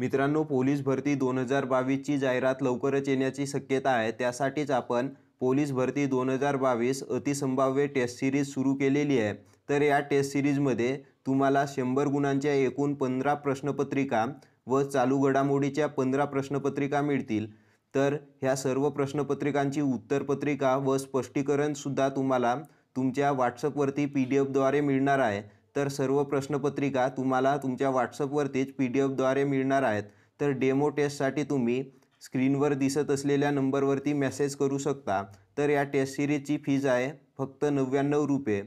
मित्रांनो पोलीस भरती दोन हजार बावीसची जाहिरात लवकरच येण्याची शक्यता आहे त्यासाठीच आपण पोलीस भरती दोन हजार बावीस अतिसंभाव्य टेस्ट सिरीज सुरू केलेली आहे तर या टेस्ट सिरीजमध्ये तुम्हाला शंभर गुणांच्या एकूण पंधरा प्रश्नपत्रिका व चालू घडामोडीच्या पंधरा प्रश्नपत्रिका मिळतील तर ह्या सर्व प्रश्नपत्रिकांची उत्तरपत्रिका व स्पष्टीकरणसुद्धा तुम्हाला तुमच्या व्हॉट्सअपवरती पी डी एफद्वारे मिळणार आहे तर सर्व प्रश्नपत्रिका तुम्हाला तुमच्या व्हॉट्सअपवरतीच पी डी एफद्वारे मिळणार आहेत तर डेमो टेस्टसाठी तुम्ही स्क्रीनवर दिसत असलेल्या नंबरवरती मेसेज करू शकता तर या टेस्ट सिरीजची फीज आहे फक्त नव्याण्णव रुपये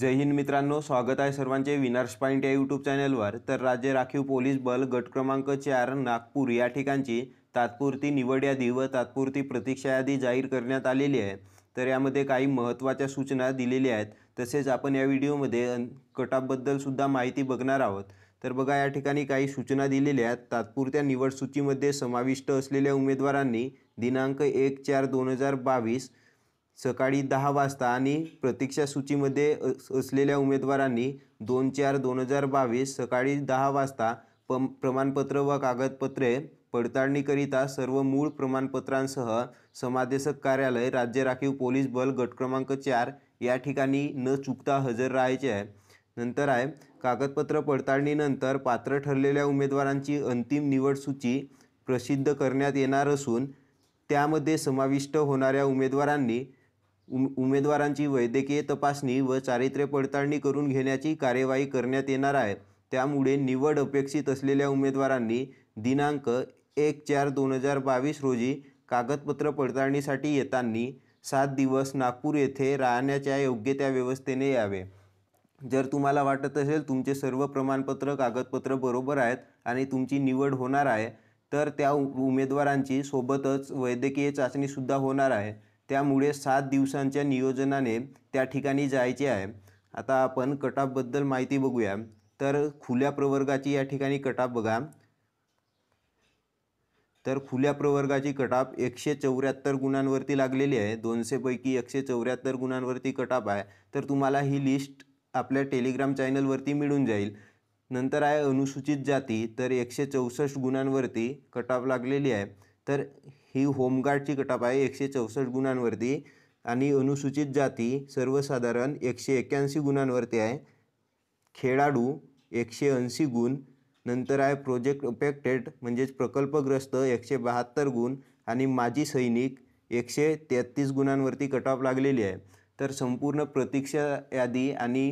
जय हिंद मित्रांनो स्वागत आहे सर्वांचे विनर्स पॉईंट या यूट्यूब चॅनलवर तर राज्य राखीव पोलीस बल गट क्रमांक चार नागपूर या ठिकाणची तात्पुरती निवड यादी व तात्पुरती प्रतीक्षा यादी जाहीर करण्यात आलेली आहे तर यामध्ये काही महत्त्वाच्या सूचना दिलेल्या आहेत तसेच आपण या व्हिडिओमध्ये कटाबद्दल सुद्धा माहिती बघणार आहोत तर बघा या ठिकाणी काही सूचना दिलेल्या आहेत तात्पुरत्या निवड सूचीमध्ये समाविष्ट असलेल्या उमेदवारांनी दिनांक एक चार दोन हजार बावीस सकाळी दहा वाजता आणि प्रतीक्षा सूचीमध्ये असलेल्या उमेदवारांनी दोन चार दोन हजार बावीस सकाळी दहा वाजता प प्रमाणपत्र व कागदपत्रे पडताळणीकरिता सर्व मूळ प्रमाणपत्रांसह समादेशक कार्यालय राज्य राखीव पोलीस बल गट क्रमांक चार या ठिकाणी न चुकता हजर राहायचे आहे नंतर आहे कागदपत्र पडताळणीनंतर पात्र ठरलेल्या उमेदवारांची अंतिम निवडसूची प्रसिद्ध करण्यात येणार असून त्यामध्ये समाविष्ट होणाऱ्या उमेदवारांनी उम उमेदवारांची वैद्यकीय तपासणी व चारित्र्य पडताळणी करून घेण्याची कार्यवाही करण्यात येणार आहे त्यामुळे निवड अपेक्षित असलेल्या उमेदवारांनी दिनांक एक चार दोन हजार बावीस रोजी कागदपत्र पडताळणीसाठी येताना सात दिवस नागपूर येथे राहण्याच्या योग्य त्या व्यवस्थेने यावे जर तुम्हाला वाटत असेल तुमचे सर्व प्रमाणपत्र कागदपत्र बरोबर आहेत आणि तुमची निवड होणार आहे तर त्या उमेदवारांची सोबतच वैद्यकीय चाचणीसुद्धा होणार आहे त्यामुळे सात दिवसांच्या नियोजनाने त्या ठिकाणी जायचे आहे आता आपण कटापबद्दल माहिती बघूया तर खुल्या प्रवर्गाची या ठिकाणी कटाप बघा तर खुल्या प्रवर्गाची कटाप एकशे चौऱ्याहत्तर गुणांवरती लागलेली आहे दोनशेपैकी एकशे चौऱ्याहत्तर गुणांवरती कटाप आहे तर तुम्हाला ही लिस्ट आपल्या टेलिग्राम चॅनलवरती मिळून जाईल नंतर आहे अनुसूचित जाती तर एकशे चौसष्ट गुणांवरती कटाप लागलेली आहे तर ही होमगार्डची कटाप आहे एकशे चौसष्ट गुणांवरती आणि अनुसूचित जाती सर्वसाधारण एकशे एक्क्याऐंशी गुणांवरती आहे खेळाडू एकशे ऐंशी गुण नंतर आहे प्रोजेक्ट अफेक्टेड म्हणजेच प्रकल्पग्रस्त एकशे बहात्तर गुण आणि माजी सैनिक एकशे तेहत्तीस गुणांवरती कट ऑफ लागलेली आहे तर संपूर्ण प्रतीक्षा यादी आणि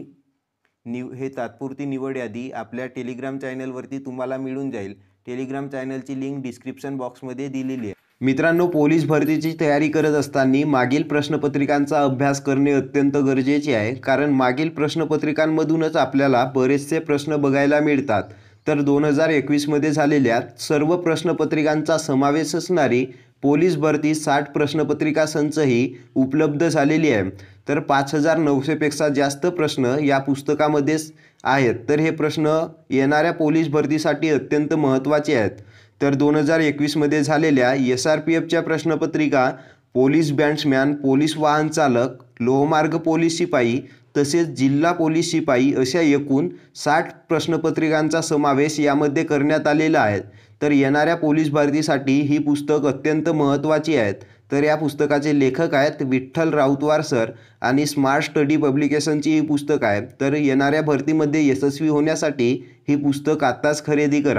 निव हे तात्पुरती निवड यादी आपल्या टेलिग्राम चॅनलवरती तुम्हाला मिळून जाईल टेलिग्राम चॅनलची लिंक डिस्क्रिप्शन बॉक्समध्ये दिलेली आहे मित्रांनो पोलीस भरतीची तयारी करत असताना मागील प्रश्नपत्रिकांचा अभ्यास करणे अत्यंत गरजेचे आहे कारण मागील प्रश्नपत्रिकांमधूनच आपल्याला बरेचसे प्रश्न बघायला मिळतात तर दोन हजार एकवीसमध्ये झालेल्या सर्व प्रश्नपत्रिकांचा समावेश असणारी पोलीस भरती साठ प्रश्नपत्रिका संचही उपलब्ध झालेली आहे तर पाच हजार नऊशेपेक्षा जास्त प्रश्न या पुस्तकामध्येच आहेत तर हे प्रश्न येणाऱ्या पोलीस भरतीसाठी अत्यंत महत्त्वाचे आहेत तर दोन हजार एकवीसमध्ये झालेल्या एस आर पी एफच्या प्रश्नपत्रिका पोलीस बँड्समॅन पोलीस वाहन चालक लोहमार्ग पोलीस शिपाई तसेच जिल्हा पोलीस शिपाई अशा एकूण साठ प्रश्नपत्रिकांचा समावेश यामध्ये करण्यात आलेला आहे तर येणाऱ्या पोलीस भरतीसाठी ही पुस्तक अत्यंत महत्त्वाची आहेत तर या पुस्तकाचे लेखक आहेत विठ्ठल राऊतवार सर आणि स्मार्ट स्टडी पब्लिकेशनची ही पुस्तक आहे तर येणाऱ्या भरतीमध्ये यशस्वी होण्यासाठी ही पुस्तक आत्ताच खरेदी करा